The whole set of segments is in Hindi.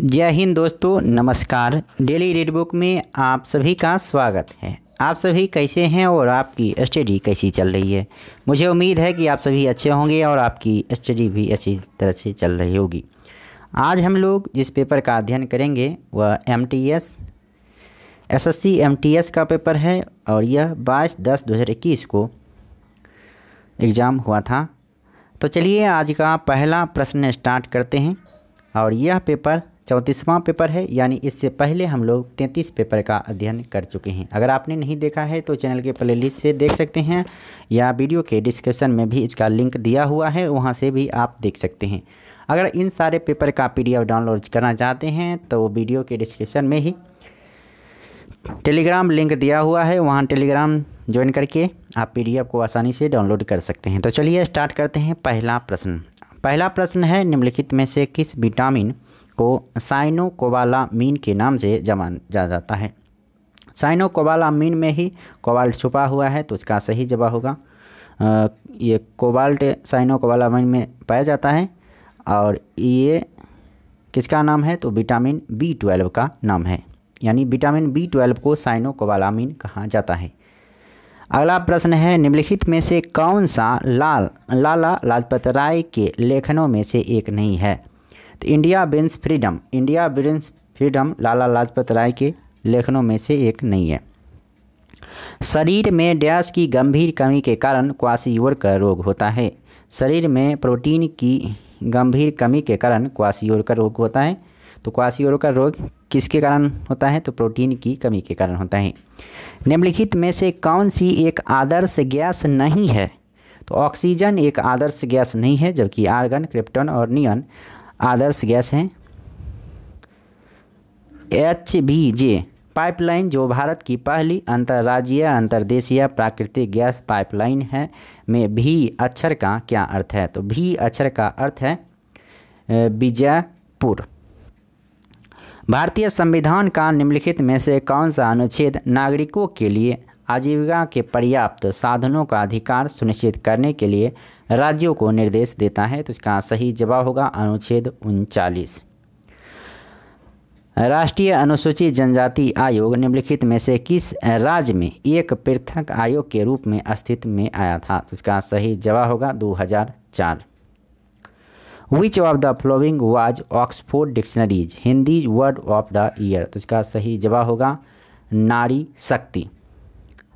जय हिंद दोस्तों नमस्कार डेली रेड बुक में आप सभी का स्वागत है आप सभी कैसे हैं और आपकी स्टडी कैसी चल रही है मुझे उम्मीद है कि आप सभी अच्छे होंगे और आपकी स्टडी भी अच्छी तरह से चल रही होगी आज हम लोग जिस पेपर का अध्ययन करेंगे वह M T S S S C M T S का पेपर है और यह बाईस दस दो हज़ार इक्कीस को एग्ज़ाम हुआ था तो चलिए आज का पहला प्रश्न स्टार्ट करते हैं और यह पेपर चौंतीसवां पेपर है यानी इससे पहले हम लोग तैंतीस पेपर का अध्ययन कर चुके हैं अगर आपने नहीं देखा है तो चैनल के प्लेलिस्ट से देख सकते हैं या वीडियो के डिस्क्रिप्शन में भी इसका लिंक दिया हुआ है वहाँ से भी आप देख सकते हैं अगर इन सारे पेपर का पी डाउनलोड करना चाहते हैं तो वीडियो के डिस्क्रिप्शन में ही टेलीग्राम लिंक दिया हुआ है वहाँ टेलीग्राम ज्वाइन करके आप पी को आसानी से डाउनलोड कर सकते हैं तो चलिए स्टार्ट करते हैं पहला प्रश्न पहला प्रश्न है निम्नलिखित में से किस विटामिन को साइनो मीन के नाम से जमान जा जाता है साइनो मीन में ही कोबाल्ट छुपा हुआ है तो इसका सही जवाब होगा ये कोबाल्ट साइनो मीन में पाया जाता है और ये किसका नाम है तो विटामिन बी ट्वेल्व का नाम है यानी विटामिन बी ट्वेल्व को साइनो मीन कहा जाता है अगला प्रश्न है निम्नलिखित में से कौन सा लाल लाला लाजपत राय के लेखनों में से एक नहीं है तो India brings freedom India brings freedom Lala Lajpat Rai के लेखनों में से एक नहीं है शरीर में डैश की गंभीर कमी के कारण क्वासीयोर का रोग होता है शरीर में प्रोटीन की गंभीर कमी के कारण क्वासियोर का रोग होता है तो क्वासियोर का रोग किसके कारण होता है तो प्रोटीन की कमी के कारण होता है निम्नलिखित में से कौन सी एक आदर्श गैस नहीं है तो ऑक्सीजन एक आदर्श गैस नहीं है जबकि आर्गन क्रिप्टन और नियन आदर्श गैस हैं एच भी जे पाइपलाइन जो भारत की पहली अंतर्राज्यीय अंतर्देशीय प्राकृतिक गैस पाइपलाइन है में भी अक्षर का क्या अर्थ है तो भी अक्षर का अर्थ है विजयपुर भारतीय संविधान का निम्नलिखित में से कौन सा अनुच्छेद नागरिकों के लिए आजीविका के पर्याप्त साधनों का अधिकार सुनिश्चित करने के लिए राज्यों को निर्देश देता है तो इसका सही जवाब होगा अनुच्छेद उनचालीस राष्ट्रीय अनुसूचित जनजाति आयोग निम्नलिखित में से किस राज्य में एक पृथक आयोग के रूप में अस्तित्व में आया था तो इसका सही जवाब होगा 2004 which of the following was Oxford dictionaries Hindi word of the year तो इसका सही जवाब होगा नारी शक्ति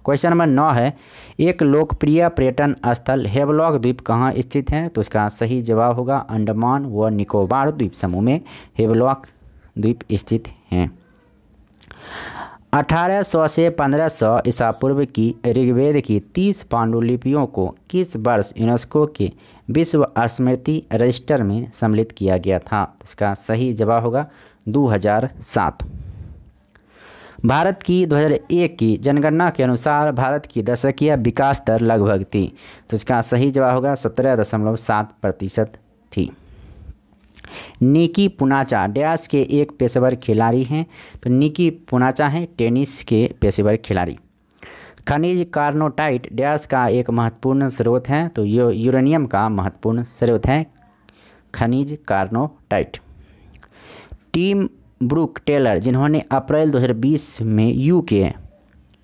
क्वेश्चन नंबर नौ है एक लोकप्रिय पर्यटन स्थल हेवलॉक द्वीप कहाँ स्थित है तो इसका सही जवाब होगा अंडमान व निकोबार द्वीप समूह में हेवलॉक द्वीप स्थित हैं 1800 से 1500 सौ ईसा पूर्व की ऋग्वेद की 30 पांडुलिपियों को किस वर्ष यूनेस्को के विश्व स्मृति रजिस्टर में सम्मिलित किया गया था तो इसका सही जवाब होगा 2007 भारत की 2001 की जनगणना के अनुसार भारत की दशकीय विकास दर लगभग थी तो इसका सही जवाब होगा सत्रह दशमलव सात प्रतिशत थी निकी पुनाचा डैश के एक पेशेवर खिलाड़ी हैं तो निकी पुनाचा हैं टेनिस के पेशेवर खिलाड़ी खनिज कार्नोटाइट डैश का एक महत्वपूर्ण स्रोत है तो यो यूरेनियम का महत्वपूर्ण स्रोत है खनिज कार्नोटाइट टीम ब्रूक टेलर जिन्होंने अप्रैल 2020 में यूके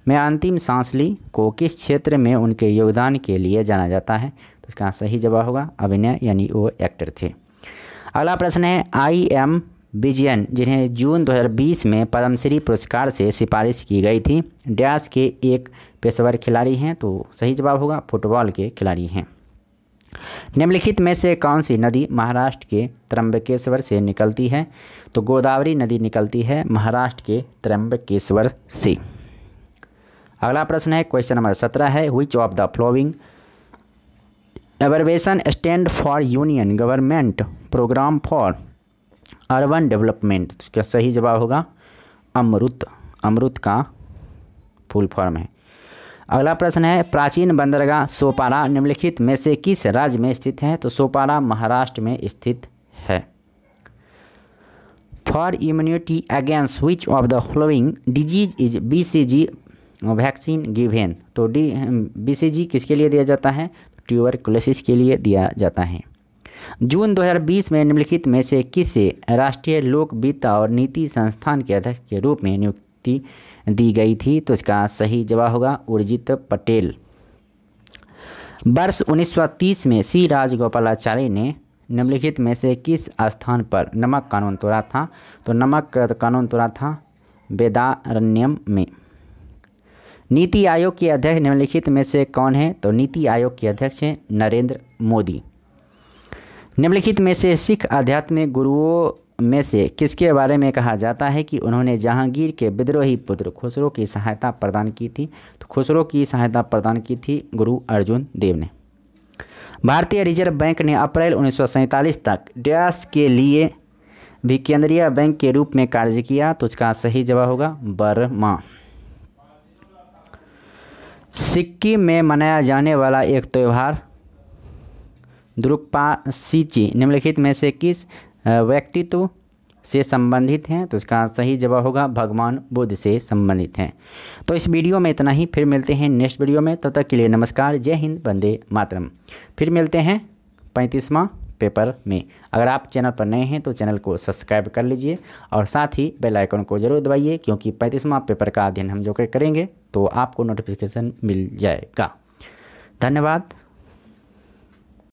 में अंतिम सांस ली को किस क्षेत्र में उनके योगदान के लिए जाना जाता है तो इसका सही जवाब होगा अभिनय यानी वो एक्टर थे अगला प्रश्न है आई एम विजयन जिन्हें जून 2020 में पद्मश्री पुरस्कार से सिफारिश की गई थी डैश के एक पेशेवर खिलाड़ी हैं तो सही जवाब होगा फुटबॉल के खिलाड़ी हैं निम्नलिखित में से कौन सी नदी महाराष्ट्र के त्रंबकेश्वर से निकलती है तो गोदावरी नदी निकलती है महाराष्ट्र के त्रंबकेश्वर से अगला प्रश्न है क्वेश्चन नंबर सत्रह है which of the following abbreviation stand for union government program for urban development क्या सही जवाब होगा अमृत अमृत का फुल फॉर्म है अगला प्रश्न है प्राचीन बंदरगाह सोपारा निम्नलिखित में से किस राज्य में स्थित है तो सोपारा महाराष्ट्र में स्थित है for immunity against which of the following disease is G vaccine given तो डी जी किसके लिए दिया जाता है ट्यूबरकुलोसिस के लिए दिया जाता है जून 2020 में निम्नलिखित में से किसे राष्ट्रीय लोक वित्त और नीति संस्थान के अध्यक्ष के रूप में नियुक्त नियुक्ति दी गई थी तो इसका सही जवाब होगा उर्जित पटेल वर्ष 1930 में सी राजगोपालाचार्य ने निम्नलिखित में से किस स्थान पर नमक कानून तोड़ा था तो नमक कानून तोड़ा था वेदारण्यम में नीति आयोग के अध्यक्ष निम्नलिखित में से कौन है तो नीति आयोग के अध्यक्ष हैं नरेंद्र मोदी निम्नलिखित में से सिख आध्यात्मिक गुरुओं में से किसके बारे में कहा जाता है कि उन्होंने जहांगीर के विद्रोही पुत्र खुसरो की सहायता प्रदान की थी तो खुसरो की सहायता प्रदान की थी गुरु अर्जुन देव ने भारतीय रिजर्व बैंक ने अप्रैल उन्नीस तक डैश के लिए भी केंद्रीय बैंक के रूप में कार्य किया तो इसका सही जवाब होगा बर्मा सिक्किम में मनाया जाने वाला एक त्यौहार द्रुक्पासीची निम्नलिखित में से किस व्यक्तित्व से संबंधित हैं तो इसका सही जवाब होगा भगवान बुद्ध से संबंधित हैं तो इस वीडियो में इतना ही फिर मिलते हैं नेक्स्ट वीडियो में तब तो तक के लिए नमस्कार जय हिंद वंदे मातरम फिर मिलते हैं पैंतीसवां पेपर में अगर आप चैनल पर नए हैं तो चैनल को सब्सक्राइब कर लीजिए और साथ ही बेल आइकन को जरूर दबाइए क्योंकि पैंतीसवां पेपर का अध्ययन हम जो करेंगे तो आपको नोटिफिकेशन मिल जाएगा धन्यवाद